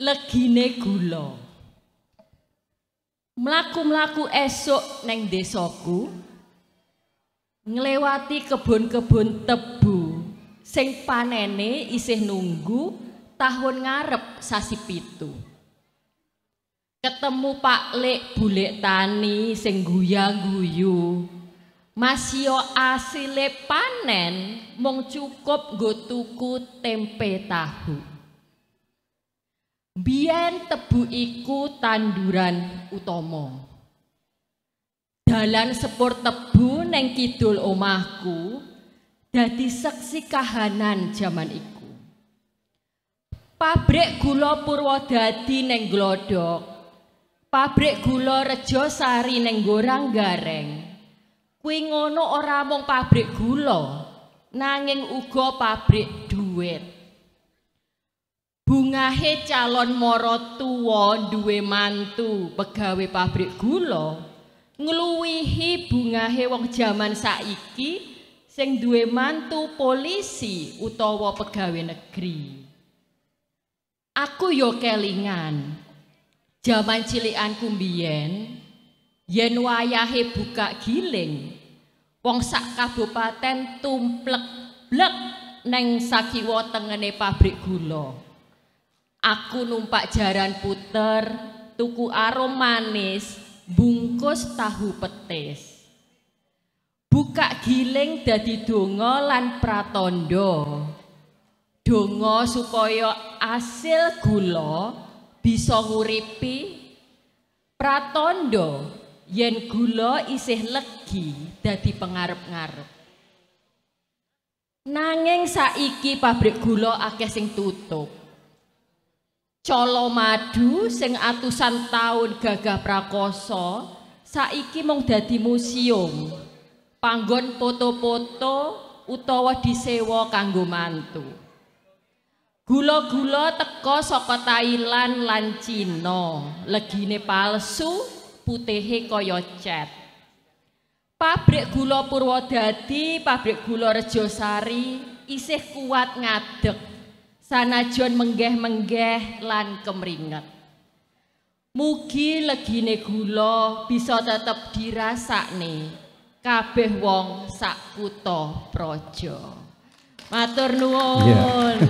legine gula. Mlaku-mlaku esuk neng desoku, nglewati kebun-kebun tebu sing panene isih nunggu tahun ngarep sasi pitu. Ketemu Pak Lek Bulek Tani sing guyang-guyu. Masio asile panen mung cukup nggo tuku tempe tahu. Biyen tebu iku tanduran utama. Dalan sepur tebu neng kidul omahku dadi seksi kahanan jaman iku. Pabrik gula Purwodadi neng Glodok. Pabrik gula Rejosari neng Gorang Gareng. Kuwi ngono ora mung pabrik gula, nanging uga pabrik dhuwit. bungahe calon moro tua duwe mantu pegawe pabrik gula ngluwihi bungahe wong jaman saiki sing duwe mantu polisi utawa pegawe negeri aku yo kelingan jaman cilian kumbien yen wayahe buka giling wong sak kabupaten tumplek blek neng sakiwa tengene pabrik gula Aku numpak jaran puter, tuku arom manis, bungkus tahu petis. Buka giling dadi donga lan pratandha. Donga supaya asil gula bisa nguripi Pratondo yen gula isih legi dadi pengarep-ngarep. Nanging saiki pabrik gula akeh sing tutup. colo madu sing atusan tahun gagah prakosa, saiki mung dadi museum panggon foto-foto utawa disewa kanggo mantu gula-gula teka saka Thailand lan Cina legine palsu putihe kaya cet pabrik gula Purwodadi pabrik gula Rejosari isih kuat ngadek, sanajan menggeh-menggeh lan kemringet. Mugi legine gula bisa tetep dirasakne kabeh wong sakuto projo. praja. Matur nuwun. Yeah.